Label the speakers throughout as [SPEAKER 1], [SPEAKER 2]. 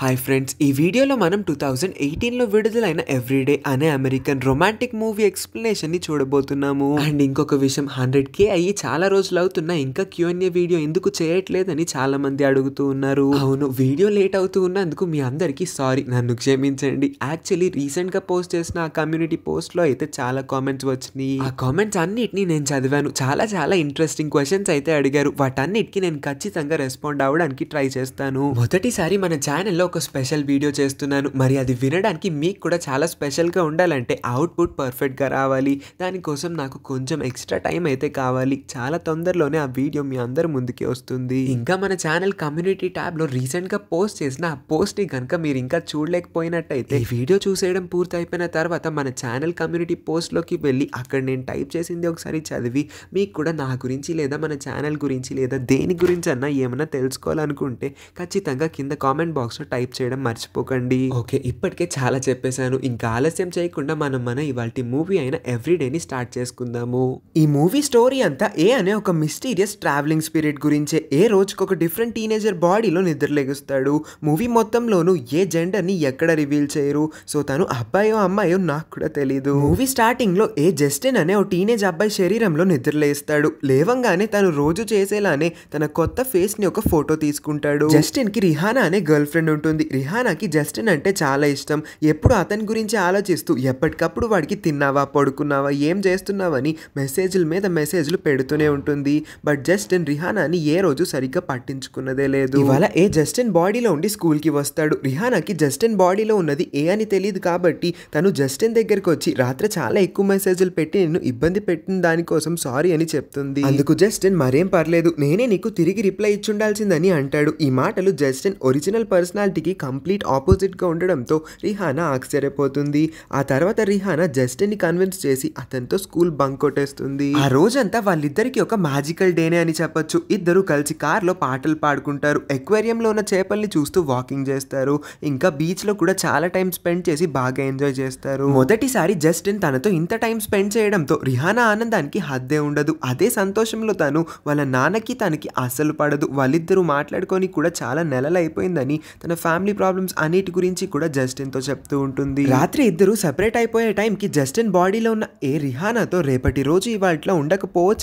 [SPEAKER 1] hi friends ఈ వీడియోలో మనం టూ థౌజండ్ ఎయిటీన్లో విడుదలైన ఎవ్రీడే అనే అమెరికన్ రొమాంటిక్ మూవీ ఎక్స్ప్లెనేషన్ని చూడబోతున్నాము అండ్ ఇంకొక విషయం హండ్రెడ్ కే అయ్యి చాలా రోజులు అవుతున్నా ఇంకా క్యూఎన్ఏ వీడియో ఎందుకు చేయట్లేదని చాలా మంది అడుగుతూ ఉన్నారు అవును వీడియో లేట్ అవుతూ ఉన్నందుకు మీ అందరికీ సారీ నన్ను క్షమించండి యాక్చువల్లీ రీసెంట్గా పోస్ట్ చేసిన ఆ కమ్యూనిటీ పోస్ట్లో అయితే చాలా కామెంట్స్ వచ్చినాయి ఆ కామెంట్స్ అన్నిటిని నేను చదివాను చాలా చాలా ఇంట్రెస్టింగ్ క్వశ్చన్స్ అయితే అడిగారు వాటన్నిటికీ నేను ఖచ్చితంగా రెస్పాండ్ అవ్వడానికి ట్రై చేస్తాను మొదటిసారి మన ఛానల్లో ఒక స్పెషల్ వీడియో చేస్తున్నాను మరి అది వినడానికి మీకు కూడా చాలా స్పెషల్గా ఉండాలంటే అవుట్పుట్ పర్ఫెక్ట్గా రావాలి దానికోసం నాకు కొంచెం ఎక్స్ట్రా టైం అయితే కావాలి చాలా తొందరలోనే ఆ వీడియో మీ అందరి ముందుకి వస్తుంది ఇంకా మన ఛానల్ కమ్యూనిటీ ట్యాబ్లో రీసెంట్గా పోస్ట్ చేసిన ఆ పోస్ట్ని కనుక మీరు ఇంకా చూడలేకపోయినట్టయితే ఈ వీడియో చూసేయడం పూర్తయిపోయిన తర్వాత మన ఛానల్ కమ్యూనిటీ పోస్ట్లోకి వెళ్ళి అక్కడ నేను టైప్ చేసింది ఒకసారి చదివి మీకు కూడా నా గురించి లేదా మన ఛానల్ గురించి లేదా దేని గురించి అన్నా ఏమైనా తెలుసుకోవాలనుకుంటే ఖచ్చితంగా కింద కామెంట్ బాక్స్లో టైప్ టైప్ చేయడం మర్చిపోకండి ఓకే ఇప్పటికే చాలా చెప్పేశాను ఇంకా ఆలస్యం చేయకుండా మనం మన ఇవాళ మూవీ అయిన ఎవ్రీడేని స్టార్ట్ చేసుకుందాము ఈ మూవీ స్టోరీ అంతా ఏ అనే ఒక మిస్టీరియస్ ట్రావెలింగ్ స్పిరిట్ గురించే ఏ రోజుకి ఒక డిఫరెంట్ టీనేజర్ బాడీలో నిద్రలేగుస్తాడు మూవీ మొత్తంలోనూ ఏ జెండర్ని ఎక్కడ రివీల్ చేయరు సో తను అబ్బాయో అమ్మాయో నాకు కూడా తెలీదు మూవీ స్టార్టింగ్ లో ఏ జస్టిన్ అనే ఓ టీనేజ్ అబ్బాయి శరీరంలో నిద్రలేస్తాడు లేవంగానే తను రోజు చేసేలానే తన కొత్త ఫేస్ ని ఒక ఫోటో తీసుకుంటాడు కి రిహానా అనే గర్ల్ ఫ్రెండ్ ఉంటుంది ఉంటుంది రిహానాకి జస్టిన్ అంటే చాలా ఇష్టం ఎప్పుడు అతని గురించి ఆలోచిస్తూ ఎప్పటికప్పుడు వాడికి తిన్నావా పడుకున్నావా ఏం చేస్తున్నావని మెసేజ్ల మీద మెసేజ్లు పెడుతూనే ఉంటుంది బట్ జస్టిన్ రిహానాని ఏ రోజు సరిగ్గా పట్టించుకున్నదే లేదు ఇవాళ ఏ జస్టిన్ బాడీలో ఉండి స్కూల్కి వస్తాడు రిహానాకి జస్టిన్ బాడీలో ఉన్నది ఏ అని తెలియదు కాబట్టి తను జస్టిన్ దగ్గరికి వచ్చి రాత్రి చాలా ఎక్కువ మెసేజ్లు పెట్టి నిన్ను ఇబ్బంది పెట్టిన దానికోసం సారీ అని చెప్తుంది అందుకు జస్టిన్ మరేం పర్లేదు నేనే నీకు తిరిగి రిప్లై ఇచ్చుండాల్సిందని అంటాడు ఈ మాటలు జస్టిన్ ఒరిజినల్ పర్సనాలిటీ వాటికి కంప్లీట్ ఆపోజిట్గా ఉండడంతో రిహానా ఆశ్చర్యపోతుంది ఆ తర్వాత రిహానా ని కన్విన్స్ చేసి అతనితో స్కూల్ బంక్ కొట్టేస్తుంది ఆ రోజంతా వాళ్ళిద్దరికి ఒక మ్యాజికల్ డేనే అని చెప్పొచ్చు ఇద్దరు కలిసి కార్లో పాటలు పాడుకుంటారు ఎక్వేరియంలో ఉన్న చేపల్ని చూస్తూ వాకింగ్ చేస్తారు ఇంకా బీచ్లో కూడా చాలా టైం స్పెండ్ చేసి బాగా ఎంజాయ్ చేస్తారు మొదటిసారి జస్టిన్ తనతో ఇంత టైం స్పెండ్ చేయడంతో రిహానా ఆనందానికి హద్దే ఉండదు అదే సంతోషంలో తను వాళ్ళ నాన్నకి తనకి అసలు పడదు వాళ్ళిద్దరూ మాట్లాడుకొని కూడా చాలా నెలలు అయిపోయిందని తన ఫ్యామిలీ ప్రాబ్లమ్స్ అన్నిటి గురించి కూడా జస్టిన్ తో చెప్తూ ఉంటుంది రాత్రి ఇద్దరు సెపరేట్ అయిపోయే టైంకి జస్టిన్ బాడీలో ఉన్న ఏ రిహానాతో రేపటి రోజు ఇవాళ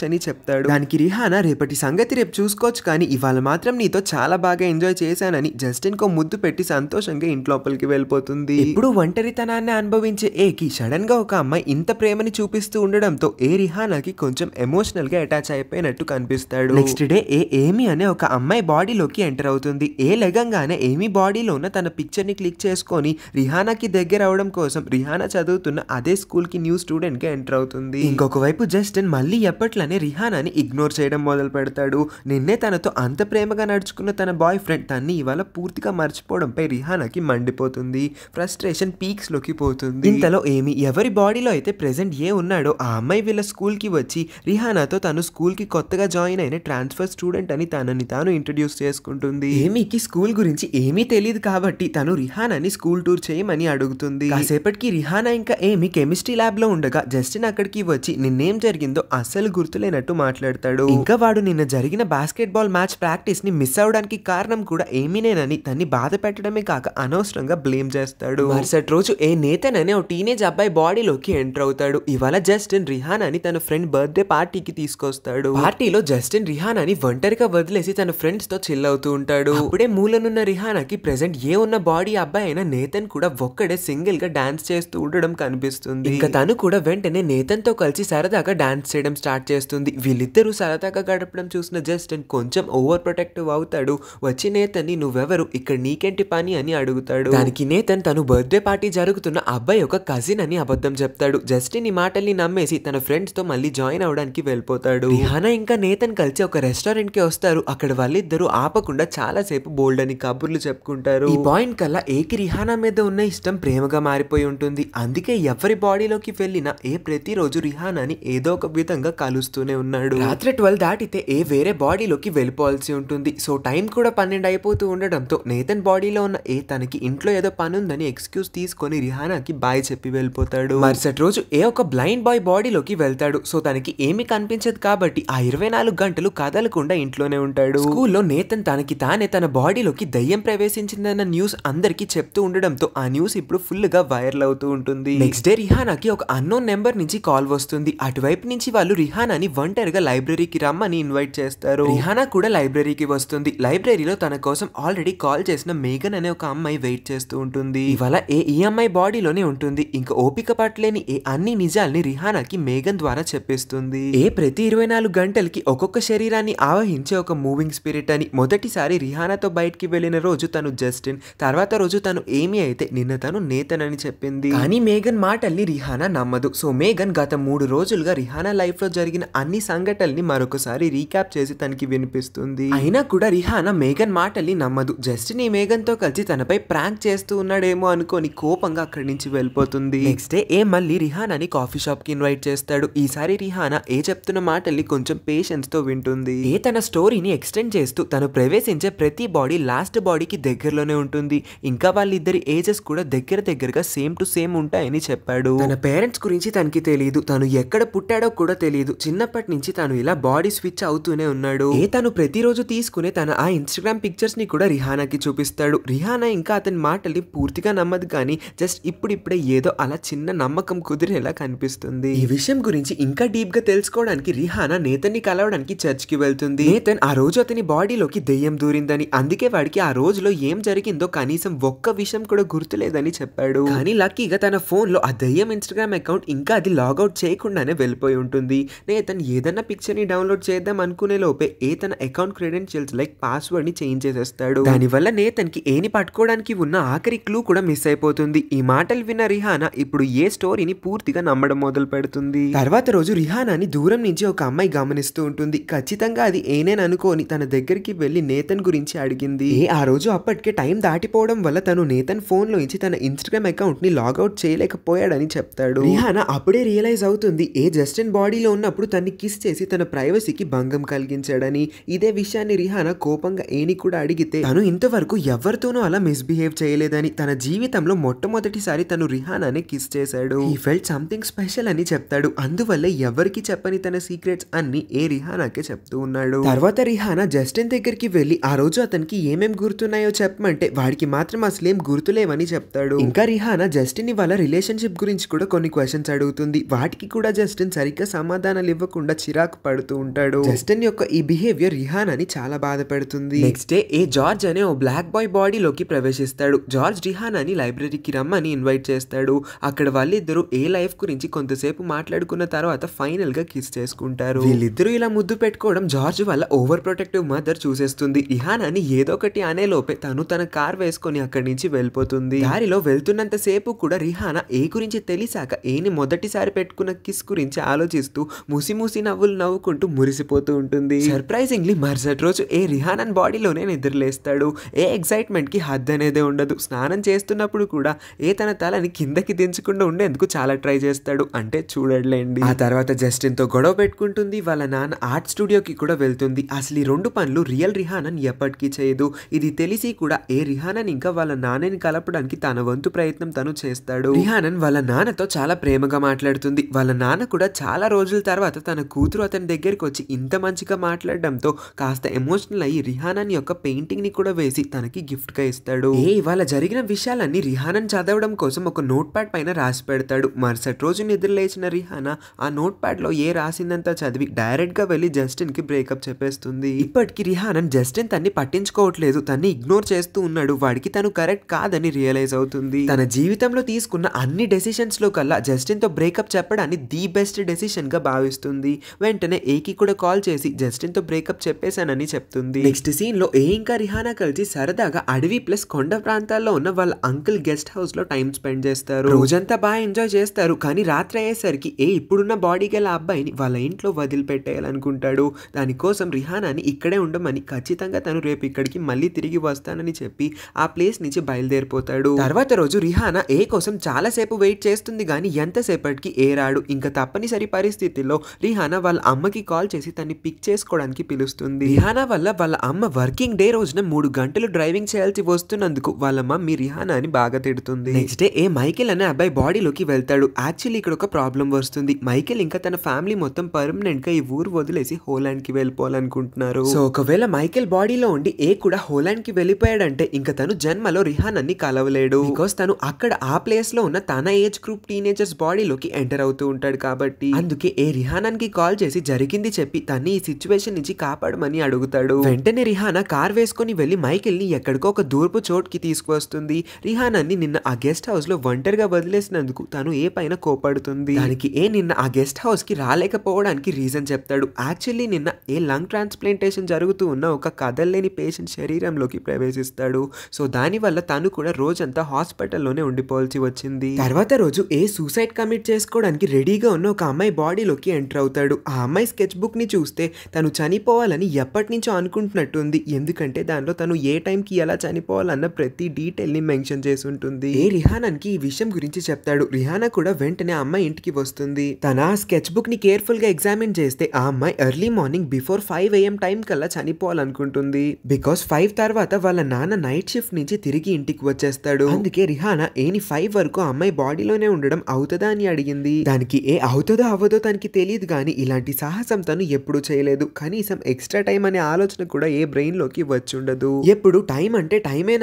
[SPEAKER 1] అని చెప్తాడు దానికి రిహానా రేపటి సంగతి రేపు చూసుకోవచ్చు కానీ ఇవాళ మాత్రం నీతో చాలా బాగా ఎంజాయ్ చేశానని జస్టిన్ కో ముద్దు పెట్టి సంతోషంగా ఇంట్లోపలికి వెళ్ళిపోతుంది ఇప్పుడు ఒంటరితనాన్ని అనుభవించే ఏకి సడన్ గా ఒక అమ్మాయి ఇంత ప్రేమని చూపిస్తూ ఉండడంతో ఏ రిహానాకి కొంచెం ఎమోషనల్ గా అటాచ్ అయిపోయినట్టు కనిపిస్తాడు నెక్స్ట్ డే ఏ ఏమి అనే ఒక అమ్మాయి బాడీలోకి ఎంటర్ అవుతుంది ఏ లెగంగానే ఏమి బాడీ బాడీలో ఉన్న తన పిక్చర్ని క్లిక్ చేసుకొని రిహానాకి దగ్గర అవడం కోసం రిహానా చదువుతున్న అదే స్కూల్కి న్యూ స్టూడెంట్గా ఎంటర్ అవుతుంది ఇంకొక వైపు జస్టిన్ మళ్ళీ ఎప్పట్లనే రిహానాని ఇగ్నోర్ చేయడం మొదలు పెడతాడు నిన్నే తనతో అంత ప్రేమగా నడుచుకున్న తన బాయ్ ఫ్రెండ్ తన్ని ఇవాళ పూర్తిగా మర్చిపోవడంపై రిహానాకి మండిపోతుంది ఫ్రస్ట్రేషన్ పీక్స్ లోకి పోతుంది ఇంతలో ఏమి ఎవరి బాడీలో అయితే ప్రెసెంట్ ఏ ఉన్నాడో ఆ అమ్మాయి వీళ్ళ స్కూల్ కి వచ్చి రిహానాతో తను స్కూల్ కి కొత్తగా జాయిన్ అయిన ట్రాన్స్ఫర్ స్టూడెంట్ అని తనని తాను ఇంట్రడ్యూస్ చేసుకుంటుంది ఏమీకి స్కూల్ గురించి ఏమీ తెలియదు కాబట్టి తను రిహానాని స్కూల్ టూర్ చేయమని అడుగుతుంది కాసేపటికి రిహానా ఇంకా ఏమి కెమిస్ట్రీ ల్యాబ్ లో ఉండగా జస్టిన్ అక్కడికి వచ్చి నిన్నేం జరిగిందో అస్సలు గుర్తులేనట్టు మాట్లాడతాడు ఇంకా వాడు నిన్న జరిగిన బాస్కెట్ బాల్ మ్యాచ్ ప్రాక్టీస్ ని మిస్ అవడానికి కారణం కూడా ఏమీనేనని తన్ని బాధ పెట్టడమే కాక అనవసరంగా బ్లేమ్ చేస్తాడు మరుసటి రోజు ఏ నేతననే ఓ టీనేజ్ అబ్బాయి బాడీలోకి ఎంటర్ అవుతాడు ఇవాళ జస్టిన్ రిహానాని తన ఫ్రెండ్ బర్త్డే పార్టీకి తీసుకొస్తాడు పార్టీలో జస్టిన్ రిహానాని ఒంటరిగా వదిలేసి తన ఫ్రెండ్స్ తో చిల్ అవుతూ ఉంటాడు ఇప్పుడే మూలనున్న రిహానాకి ప్రెసెంట్ ఏ ఉన్న బాడీ అబ్బాయి అయినా నేతన్ కూడా ఒక్కడే సింగిల్ గా డాన్స్ చేస్తూ ఉండడం కనిపిస్తుంది ఇంకా తను కూడా వెంటనే నేతన్ తో కలిసి సరదాగా డాన్స్ చేయడం స్టార్ట్ చేస్తుంది వీళ్ళిద్దరూ సరదాగా గడపడం చూసిన జస్టిన్ కొంచెం ఓవర్ ప్రొటెక్టివ్ అవుతాడు వచ్చి నేతన్ నువ్వెవరు ఇక్కడ నీకేంటి పని అని అడుగుతాడు దానికి నేతన్ తను బర్త్డే పార్టీ జరుగుతున్న అబ్బాయి ఒక కజిన్ అని అబద్ధం చెప్తాడు జస్టిన్ ఈ మాటల్ని నమ్మేసి తన ఫ్రెండ్స్ తో మళ్ళీ జాయిన్ అవడానికి వెళ్ళిపోతాడు రిహానా ఇంకా నేతన్ కలిసి ఒక రెస్టారెంట్ కి వస్తారు అక్కడ వాళ్ళిద్దరూ ఆపకుండా చాలా సేపు బోల్డ్ అని కబుర్లు చెప్పుకుంటారు అనుకుంటారు ఈ పాయింట్ కల్లా ఏకి రిహానా మీద ఉన్న ఇష్టం ప్రేమగా మారిపోయి ఉంటుంది అందుకే ఎవరి బాడీలోకి వెళ్ళినా ఏ ప్రతిరోజు రిహానాని ఏదో ఒక విధంగా కలుస్తూనే ఉన్నాడు రాత్రి ట్వెల్వ్ దాటితే ఏ వేరే బాడీలోకి వెళ్ళిపోవాల్సి ఉంటుంది సో టైం కూడా పన్నెండు అయిపోతూ ఉండడంతో నేతన్ బాడీలో ఉన్న ఏ తనకి ఇంట్లో ఏదో పని ఉందని ఎక్స్క్యూజ్ తీసుకొని రిహానాకి బాయ్ చెప్పి వెళ్ళిపోతాడు మరుసటి రోజు ఏ ఒక బ్లైండ్ బాయ్ బాడీలోకి వెళ్తాడు సో తనకి ఏమి కనిపించదు కాబట్టి ఆ ఇరవై నాలుగు గంటలు కదలకుండా ఇంట్లోనే ఉంటాడు స్కూల్లో నేతన్ తనకి తానే తన బాడీలోకి దయ్యం ప్రవేశించి కనిపించిందన్న న్యూస్ అందరికీ చెప్తూ ఉండడంతో ఆ న్యూస్ ఇప్పుడు ఫుల్గా వైరల్ అవుతూ ఉంటుంది నెక్స్ట్ డే రిహానాకి ఒక అన్నోన్ నెంబర్ నుంచి కాల్ వస్తుంది అటువైపు నుంచి వాళ్ళు రిహానాని ఒంటరిగా లైబ్రరీకి రమ్మని ఇన్వైట్ చేస్తారు రిహానా కూడా లైబ్రరీకి వస్తుంది లైబ్రరీలో తన కోసం ఆల్రెడీ కాల్ చేసిన మేఘన్ అనే ఒక అమ్మాయి వెయిట్ చేస్తూ ఉంటుంది ఇవాళ ఏ ఈ అమ్మాయి బాడీలోనే ఉంటుంది ఇంకా ఓపిక పట్టలేని ఏ అన్ని నిజాల్ని రిహానాకి మేఘన్ ద్వారా చెప్పిస్తుంది ఏ ప్రతి ఇరవై నాలుగు గంటలకి ఒక్కొక్క శరీరాన్ని ఆవహించే ఒక మూవింగ్ స్పిరిట్ అని మొదటిసారి రిహానాతో బయటికి వెళ్లిన రోజు తను జస్టిన్ తర్వాత రోజు తను ఏమి అయితే నిన్న తను నేతనని చెప్పింది కానీ మేఘన్ మాటల్ని రిహానా నమ్మదు సో మేఘన్ గత మూడు రోజులుగా రిహానా లైఫ్ లో జరిగిన అన్ని సంఘటనల్ని మరొకసారి రీక్యాప్ చేసి తనకి వినిపిస్తుంది అయినా కూడా రిహానా మేఘన్ మాటల్ని నమ్మదు జస్టిన్ ఈ మేఘన్ తో కలిసి తనపై ప్రాంక్ చేస్తూ ఉన్నాడేమో అనుకోని కోపంగా అక్కడి నుంచి వెళ్ళిపోతుంది నెక్స్ట్ డే ఏ మళ్ళీ రిహానాని కాఫీ షాప్ కి ఇన్వైట్ చేస్తాడు ఈసారి రిహానా ఏ చెప్తున్న మాటల్ని కొంచెం పేషెన్స్ తో వింటుంది ఏ తన స్టోరీని ఎక్స్టెండ్ చేస్తూ తను ప్రవేశించే ప్రతి బాడీ లాస్ట్ బాడీకి దగ్గర దగ్గరలోనే ఉంటుంది ఇంకా వాళ్ళిద్దరి ఏజెస్ కూడా దగ్గర దగ్గరగా సేమ్ టు సేమ్ ఉంటాయని చెప్పాడు తన పేరెంట్స్ గురించి తనకి తెలియదు తను ఎక్కడ పుట్టాడో కూడా తెలియదు చిన్నప్పటి నుంచి తను ఇలా బాడీ స్విచ్ అవుతూనే ఉన్నాడు ఏ తను ప్రతిరోజు తీసుకునే తన ఆ ఇన్స్టాగ్రామ్ పిక్చర్స్ ని కూడా రిహానాకి చూపిస్తాడు రిహానా ఇంకా అతని మాటల్ని పూర్తిగా నమ్మదు కానీ జస్ట్ ఇప్పుడిప్పుడే ఏదో అలా చిన్న నమ్మకం కుదిరేలా కనిపిస్తుంది ఈ విషయం గురించి ఇంకా డీప్ గా తెలుసుకోవడానికి రిహానా నేతన్ని కలవడానికి చర్చ్ కి వెళ్తుంది నేతన్ ఆ రోజు అతని బాడీలోకి దెయ్యం దూరిందని అందుకే వాడికి ఆ రోజులో ఏం ఏం జరిగిందో కనీసం ఒక్క విషయం కూడా గుర్తులేదని చెప్పాడు కానీ లక్కీగా తన ఫోన్ లో ఆ దయ్యం ఇన్స్టాగ్రామ్ అకౌంట్ ఇంకా అది లాగౌట్ చేయకుండానే వెళ్ళిపోయి ఉంటుంది నేతన్ ఏదన్నా పిక్చర్ ని డౌన్లోడ్ చేద్దాం అనుకునే లోపే ఏ తన అకౌంట్ క్రెడెన్షియల్స్ లైక్ పాస్వర్డ్ ని చేంజ్ చేసేస్తాడు దానివల్ల నేతన్ కి ఏని పట్టుకోవడానికి ఉన్న ఆఖరి క్లూ కూడా మిస్ అయిపోతుంది ఈ మాటలు విన్న రిహానా ఇప్పుడు ఏ స్టోరీని పూర్తిగా నమ్మడం మొదలు పెడుతుంది తర్వాత రోజు రిహానాని దూరం నుంచి ఒక అమ్మాయి గమనిస్తూ ఉంటుంది ఖచ్చితంగా అది ఏనేననుకోని తన దగ్గరికి వెళ్లి నేతన్ గురించి అడిగింది ఏ ఆ రోజు అప్పటి బట్కే టైం దాటిపోవడం వల్ల తను నేతన్ ఇచ్చి తన ఇన్స్టాగ్రామ్ ని లాగౌట్ చేయలేకపోయాడని చెప్తాడు రిహానా అప్పుడే రియలైజ్ అవుతుంది ఏ జస్టిన్ బాడీలో ఉన్నప్పుడు తన్ని కిస్ చేసి తన ప్రైవసీకి భంగం కలిగించాడని ఇదే విషయాన్ని రిహానా కోపంగా ఏని కూడా అడిగితే తను ఇంతవరకు ఎవరితోనూ అలా మిస్బిహేవ్ చేయలేదని తన జీవితంలో మొట్టమొదటిసారి తను రిహానాని కిస్ చేశాడు ఈ ఫెల్ట్ సంథింగ్ స్పెషల్ అని చెప్తాడు అందువల్ల ఎవరికి చెప్పని తన సీక్రెట్స్ అన్ని ఏ రిహానాకే చెప్తూ ఉన్నాడు తర్వాత రిహానా జస్టిన్ దగ్గరికి వెళ్ళి ఆ రోజు అతనికి ఏమేం గుర్తున్నాయో చెప్పమంటే వాడికి మాత్రం ఏం గుర్తులేవని చెప్తాడు ఇంకా రిహానా జస్టిన్ వాళ్ళ రిలేషన్షిప్ గురించి కూడా కొన్ని క్వశ్చన్స్ అడుగుతుంది వాటికి కూడా జస్టిన్ సరిగ్గా సమాధానాలు ఇవ్వకుండా చిరాకు పడుతూ ఉంటాడు జస్టిన్ యొక్క ఈ బిహేవియర్ రిహానాని చాలా బాధ పెడుతుంది నెక్స్ట్ డే ఏ జార్జ్ అనే ఓ బ్లాక్ బాయ్ బాడీలోకి ప్రవేశిస్తాడు జార్జ్ రిహానాని లైబ్రరీకి రమ్మని ఇన్వైట్ చేస్తాడు అక్కడ వాళ్ళిద్దరు ఏ లైఫ్ గురించి కొంతసేపు మాట్లాడుకున్న తర్వాత ఫైనల్ గా కిస్ చేసుకుంటారు వీళ్ళిద్దరూ ఇలా ముద్దు పెట్టుకోవడం జార్జ్ వల్ల ఓవర్ ప్రొటెక్టివ్ మదర్ చూసేస్తుంది రిహానాని ఏదో ఒకటి అనే లోపే తను రిహాను తన కార్ వేసుకొని అక్కడి నుంచి వెళ్ళిపోతుంది దారిలో వెళ్తున్నంత సేపు కూడా రిహానా ఏ గురించి తెలిసాక ఏని మొదటిసారి పెట్టుకున్న కిస్ గురించి ఆలోచిస్తూ ముసి ముసి నవ్వులు నవ్వుకుంటూ మురిసిపోతూ ఉంటుంది సర్ప్రైజింగ్లీ మరుసటి రోజు ఏ రిహానన్ బాడీలోనే నిద్రలేస్తాడు ఏ ఎక్సైట్మెంట్ కి హద్దు అనేదే ఉండదు స్నానం చేస్తున్నప్పుడు కూడా ఏ తన తలని కిందకి దించకుండా ఉండేందుకు చాలా ట్రై చేస్తాడు అంటే చూడలేండి ఆ తర్వాత జస్టిన్ తో గొడవ పెట్టుకుంటుంది వాళ్ళ నాన్న ఆర్ట్ స్టూడియోకి కూడా వెళ్తుంది అసలు ఈ రెండు పనులు రియల్ రిహానన్ ఎప్పటికీ చేయదు ఇది తెలిసి కూడా కూడా ఏ రిహానన్ ఇంకా వాళ్ళ నాన్నని కలపడానికి తన వంతు ప్రయత్నం తను చేస్తాడు రిహానన్ వాళ్ళ నాన్నతో చాలా ప్రేమగా మాట్లాడుతుంది వాళ్ళ నాన్న కూడా చాలా రోజుల తర్వాత తన కూతురు అతని దగ్గరికి వచ్చి ఇంత మంచిగా మాట్లాడడంతో కాస్త ఎమోషనల్ అయ్యి రిహానన్ యొక్క పెయింటింగ్ ని కూడా వేసి తనకి గిఫ్ట్ గా ఇస్తాడు ఏ ఇవాళ జరిగిన విషయాలన్నీ రిహానన్ చదవడం కోసం ఒక నోట్ ప్యాడ్ పైన రాసి పెడతాడు మరుసటి రోజు నిద్రలేచిన రిహానా ఆ నోట్ ప్యాడ్ లో ఏ రాసిందంతా చదివి డైరెక్ట్ గా వెళ్ళి జస్టిన్ కి బ్రేకప్ చెప్పేస్తుంది ఇప్పటికి రిహానన్ జస్టిన్ తన్ని పట్టించుకోవట్లేదు తన్ని ఇగ్నోర్ చేస్తూ ఉన్నాడు వాడికి తను కరెక్ట్ కాదని రియలైజ్ అవుతుంది తన జీవితంలో తీసుకున్న అన్ని డెసిషన్స్ లో కల్లా జస్టిన్ తో బ్రేకప్ చెప్పడాన్ని ది బెస్ట్ డెసిషన్ గా భావిస్తుంది వెంటనే ఏకి కూడా కాల్ చేసి జస్టిన్ తో బ్రేకప్ చెప్పేశానని చెప్తుంది నెక్స్ట్ సీన్ లో ఏ ఇంకా రిహానా కలిసి సరదాగా అడవి ప్లస్ కొండ ప్రాంతాల్లో ఉన్న వాళ్ళ అంకుల్ గెస్ట్ హౌస్ లో టైం స్పెండ్ చేస్తారు రోజంతా బాగా ఎంజాయ్ చేస్తారు కానీ రాత్రి అయ్యేసరికి ఏ ఇప్పుడున్న బాడీ గల అబ్బాయిని వాళ్ళ ఇంట్లో వదిలిపెట్టేయాలనుకుంటాడు దానికోసం రిహానాని ఇక్కడే ఉండమని ఖచ్చితంగా తను రేపు ఇక్కడికి మళ్ళీ తిరిగి వస్తానని అని చెప్పి ఆ ప్లేస్ నుంచి బయలుదేరిపోతాడు తర్వాత రోజు రిహానా ఏ కోసం చాలాసేపు వెయిట్ చేస్తుంది కానీ ఎంతసేపటికి ఏ రాడు ఇంకా తప్పనిసరి పరిస్థితిలో రిహానా వాళ్ళ అమ్మకి కాల్ చేసి తన్ని పిక్ చేసుకోవడానికి పిలుస్తుంది రిహానా వల్ల వాళ్ళ అమ్మ వర్కింగ్ డే రోజున మూడు గంటలు డ్రైవింగ్ చేయాల్సి వస్తున్నందుకు వాళ్ళ మమ్మీ అని బాగా తిడుతుంది నెక్స్ట్ డే ఏ మైకేల్ అనే అబ్బాయి బాడీలోకి వెళ్తాడు యాక్చువల్లీ ఇక్కడ ఒక ప్రాబ్లం వస్తుంది మైకేల్ ఇంకా తన ఫ్యామిలీ మొత్తం పర్మనెంట్ గా ఈ ఊరు వదిలేసి హోలాండ్ కి వెళ్ళిపోవాలనుకుంటున్నారు సో ఒకవేళ మైకేల్ బాడీలో ఉండి ఏ కూడా హోలాండ్ కి వెళ్ళిపోయాడు అంటే ఇంకా తను జన్మలో రిహాన్ అన్ని కలవలేడు బికాస్ తను అక్కడ ఆ ప్లేస్ లో ఉన్న తన ఏజ్ గ్రూప్ టీనేజర్స్ బాడీలోకి ఎంటర్ అవుతూ ఉంటాడు కాబట్టి అందుకే ఏ రిహానాన్ కి కాల్ చేసి జరిగింది చెప్పి తన్ని ఈ సిచ్యువేషన్ నుంచి కాపాడమని అడుగుతాడు వెంటనే రిహానా కార్ వేసుకుని వెళ్ళి మైకిల్ ని ఎక్కడికో ఒక దూర్పు చోట్కి తీసుకువస్తుంది రిహానాన్ని నిన్న ఆ గెస్ట్ హౌస్ లో ఒంటరిగా వదిలేసినందుకు తను ఏ పైన కోపడుతుంది దానికి ఏ నిన్న ఆ గెస్ట్ హౌస్ కి రాలేకపోవడానికి రీజన్ చెప్తాడు యాక్చువల్లీ నిన్న ఏ లంగ్ ట్రాన్స్ప్లాంటేషన్ జరుగుతూ ఉన్న ఒక కదల్లేని పేషెంట్ శరీరంలోకి ప్రవేశిస్తుంది చేస్తాడు సో దానివల్ల తను కూడా రోజంతా హాస్పిటల్లోనే ఉండిపోవాల్సి వచ్చింది తర్వాత రోజు ఏ సూసైడ్ కమిట్ చేసుకోవడానికి రెడీగా ఉన్న ఒక అమ్మాయి బాడీలోకి ఎంటర్ అవుతాడు ఆ అమ్మాయి స్కెచ్ బుక్ ని చూస్తే తను చనిపోవాలని ఎప్పటి నుంచో అనుకుంటున్నట్టుంది ఎందుకంటే దానిలో తను ఏ టైంకి ఎలా చనిపోవాలన్న ప్రతి డీటెయిల్ ని మెన్షన్ చేసి ఉంటుంది ఏ రిహానన్ కి ఈ విషయం గురించి చెప్తాడు రిహానా కూడా వెంటనే అమ్మాయి ఇంటికి వస్తుంది తన స్కెచ్ బుక్ ని కేర్ఫుల్ గా ఎగ్జామిన్ చేస్తే ఆ అమ్మాయి early morning before five AM time కల్లా చనిపోవాలనుకుంటుంది బికాస్ ఫైవ్ తర్వాత వాళ్ళ నాన్న నైట్ షిఫ్ట్ నుంచి తిరిగి ఇంటికి వచ్చేస్తాడు అందుకే రిహానా ఏని ఫైవ్ వరకు అమ్మాయి బాడీలోనే ఉండడం అవుతుందా అని అడిగింది దానికి ఏ అవుతుందో అవ్వదో తనకి తెలియదు కానీ ఇలాంటి సాహసం తను ఎప్పుడు చేయలేదు కనీసం ఎక్స్ట్రా టైం అనే ఆలోచన కూడా ఏ బ్రెయిన్ లోకి వచ్చుండదు ఎప్పుడు టైం అంటే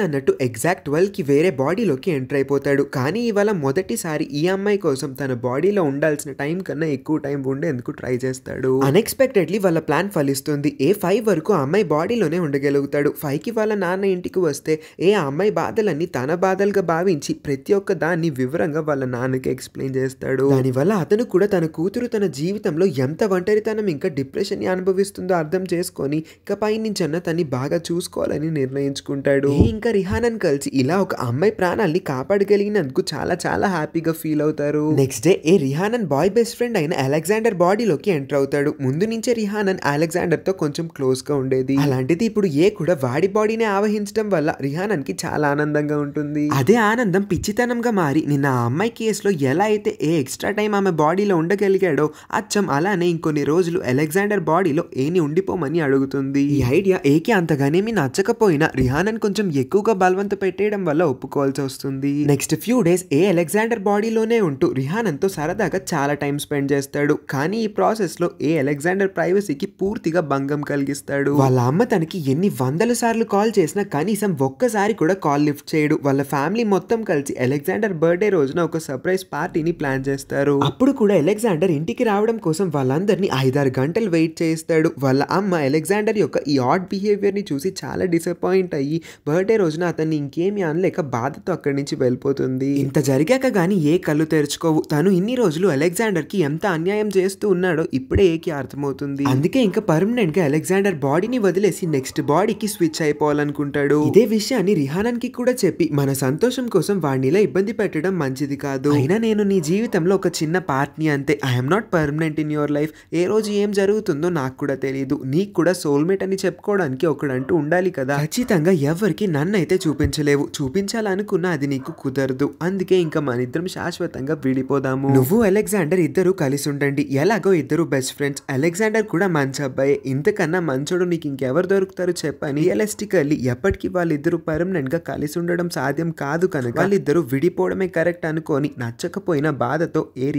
[SPEAKER 1] అన్నట్టు ఎగ్జాక్ట్ ట్వెల్వ్ కి వేరే బాడీలోకి ఎంటర్ అయిపోతాడు కానీ ఇవాళ మొదటిసారి ఈ అమ్మాయి కోసం తన బాడీలో ఉండాల్సిన టైం కన్నా ఎక్కువ టైం ఉండేందుకు ట్రై చేస్తాడు అన్ఎక్స్పెక్టెడ్లీ వాళ్ళ ప్లాన్ ఫలిస్తుంది ఏ ఫైవ్ వరకు అమ్మాయి బాడీలోనే ఉండగలుగుతాడు ఫైవ్ కి వాళ్ళ నాన్న ఇంటికి వస్తే ఏ అమ్మాయి బాధలన్నీ తన బాధలుగా భావించి ప్రతి ఒక్క దాన్ని వివరంగా వాళ్ళ నాన్నకి ఎక్స్ప్లెయిన్ చేస్తాడు దానివల్ల అతను కూడా తన కూతురు తన జీవితంలో ఎంత ఒంటరితనం ఇంకా డిప్రెషన్ ని అనుభవిస్తుందో అర్థం చేసుకొని ఇక అన్న తన్ని బాగా చూసుకోవాలని నిర్ణయించుకుంటాడు ఇంకా రిహానన్ కలిసి ఇలా ఒక అమ్మాయి ప్రాణాల్ని కాపాడగలిగినందుకు చాలా చాలా హ్యాపీగా ఫీల్ అవుతారు next day A Rhiannon boy best friend అయిన అలెగ్జాండర్ బాడీలోకి ఎంటర్ అవుతాడు ముందు నుంచే రిహానన్ అలెగ్జాండర్ తో కొంచెం క్లోజ్ గా ఉండేది అలాంటిది ఇప్పుడు ఏ కూడా వాడి బాడీని ఆవహించ ఆలోచించడం వల్ల రిహానన్కి చాలా ఆనందంగా ఉంటుంది అదే ఆనందం పిచ్చితనంగా మారి నిన్న ఆ అమ్మాయి కేసులో ఎలా అయితే ఏ ఎక్స్ట్రా టైం ఆమె బాడీలో ఉండగలిగాడో అచ్చం అలానే ఇంకొన్ని రోజులు అలెగ్జాండర్ బాడీలో ఏని ఉండిపోమని అడుగుతుంది ఈ ఐడియా ఏకి అంతగానేమి నచ్చకపోయినా రిహానన్ కొంచెం ఎక్కువగా బలవంత పెట్టేయడం వల్ల ఒప్పుకోవాల్సి వస్తుంది next few days A Alexander బాడీలోనే ఉంటూ రిహానన్ తో సరదాగా చాలా టైం స్పెండ్ చేస్తాడు కానీ ఈ ప్రాసెస్ లో ఏ అలెగ్జాండర్ ప్రైవసీకి పూర్తిగా భంగం కలిగిస్తాడు వాళ్ళ అమ్మ తనకి ఎన్ని వందల సార్లు కాల్ చేసినా కనీసం ఒక్కసారి కూడా కాల్ లిఫ్ట్ చేయడు వాళ్ళ ఫ్యామిలీ మొత్తం కలిసి అలెగ్జాండర్ బర్త్డే రోజున ఒక సర్ప్రైజ్ పార్టీని ప్లాన్ చేస్తారు అప్పుడు కూడా అలెగ్జాండర్ ఇంటికి రావడం కోసం వాళ్ళందరినీ ఐదారు గంటలు వెయిట్ చేస్తాడు వాళ్ళ అమ్మ అలెగ్జాండర్ యొక్క ఈ ఆడ్ బిహేవియర్ని చూసి చాలా డిసప్పాయింట్ అయ్యి బర్త్డే రోజున అతన్ని ఇంకేమి అనలేక బాధతో అక్కడి నుంచి వెళ్ళిపోతుంది ఇంత జరిగాక కానీ ఏ కళ్ళు తెరుచుకోవు తను ఇన్ని రోజులు అలెగ్జాండర్ కి ఎంత అన్యాయం చేస్తూ ఉన్నాడో ఇప్పుడే ఏకి అర్థమవుతుంది అందుకే ఇంకా పర్మనెంట్గా అలెగ్జాండర్ బాడీని వదిలేసి నెక్స్ట్ బాడీకి స్విచ్ అయిపోవాలనుకుంటాడు చేశాడు ఇదే విషయాన్ని రిహానన్ కి కూడా చెప్పి మన సంతోషం కోసం వాడినిలా ఇబ్బంది పెట్టడం మంచిది కాదు అయినా నేను నీ జీవితంలో ఒక చిన్న పార్ట్ని అంతే I'm not permanent in your life ఏ రోజు ఏం జరుగుతుందో నాకు కూడా తెలియదు నీకు కూడా సోల్మేట్ అని చెప్పుకోవడానికి ఒకడంటూ ఉండాలి కదా ఖచ్చితంగా ఎవరికి నన్నైతే చూపించలేవు చూపించాలనుకున్నా అది నీకు కుదరదు అందుకే ఇంకా మన ఇద్దరం శాశ్వతంగా విడిపోదాము నువ్వు అలెగ్జాండర్ ఇద్దరు కలిసి ఉండండి ఎలాగో ఇద్దరు బెస్ట్ ఫ్రెండ్స్ అలెగ్జాండర్ కూడా మంచి అబ్బాయి ఇంతకన్నా మంచోడు నీకు ఇంకెవరు దొరుకుతారు చెప్పని రియలిస్టికల్లీ ఎప్పటి ఎప్పటికీ వాళ్ళిద్దరూ గా కలిసి ఉండడం సాధ్యం కాదు కనుక వాళ్ళిద్దరూ విడిపోవడమే కరెక్ట్ అనుకొని నచ్చకపోయిన బాధతో ఏ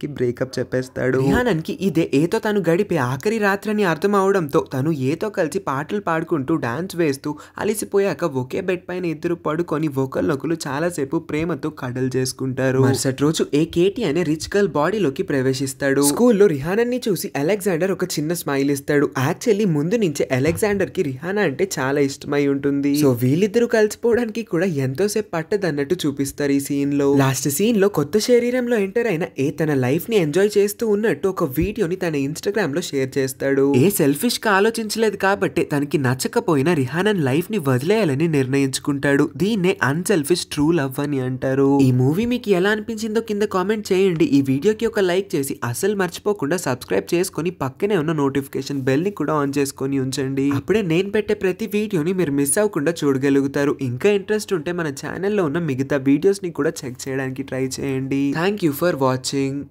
[SPEAKER 1] కి బ్రేకప్ చెప్పేస్తాడు కి ఇదే ఏతో తను గడిపే ఆఖరి రాత్రి అని అర్థం అవడంతో తను ఏతో కలిసి పాటలు పాడుకుంటూ డాన్స్ వేస్తూ అలిసిపోయాక ఒకే బెడ్ పైన ఇద్దరు పడుకొని ఒకరినొకరు చాలాసేపు ప్రేమతో కడలు చేసుకుంటారు మరుసటి రోజు ఏ కేటీ అనే రిచ్ గర్ల్ బాడీలోకి ప్రవేశిస్తాడు స్కూల్లో ని చూసి అలెగ్జాండర్ ఒక చిన్న స్మైల్ ఇస్తాడు యాక్చువల్లీ ముందు నుంచే అలెగ్జాండర్ కి రిహానా అంటే చాలా ఇష్టమై ఉంటుంది ఉంటుంది సో వీళ్ళిద్దరూ కలిసిపోవడానికి కూడా ఎంతోసేపు పట్టదు అన్నట్టు చూపిస్తారు ఈ సీన్ లో లాస్ట్ సీన్ లో కొత్త శరీరంలో ఎంటర్ అయిన ఏ తన లైఫ్ ని ఎంజాయ్ చేస్తూ ఉన్నట్టు ఒక వీడియోని తన ఇన్స్టాగ్రామ్ లో షేర్ చేస్తాడు ఏ సెల్ఫిష్ గా ఆలోచించలేదు కాబట్టి తనకి నచ్చకపోయినా రిహానన్ లైఫ్ ని వదిలేయాలని నిర్ణయించుకుంటాడు దీన్నే అన్సెల్ఫిష్ ట్రూ లవ్ అని అంటారు ఈ మూవీ మీకు ఎలా అనిపించిందో కింద కామెంట్ చేయండి ఈ వీడియోకి ఒక లైక్ చేసి అసలు మర్చిపోకుండా సబ్స్క్రైబ్ చేసుకుని పక్కనే ఉన్న నోటిఫికేషన్ బెల్ ని కూడా ఆన్ చేసుకొని ఉంచండి అప్పుడే నేను పెట్టే ప్రతి వీడియోని మీరు మిస్ అవ్వకుండా తప్పకుండా చూడగలుగుతారు ఇంకా ఇంట్రెస్ట్ ఉంటే మన ఛానల్లో ఉన్న మిగతా వీడియోస్ని కూడా చెక్ చేయడానికి ట్రై చేయండి థ్యాంక్ యూ ఫర్ వాచింగ్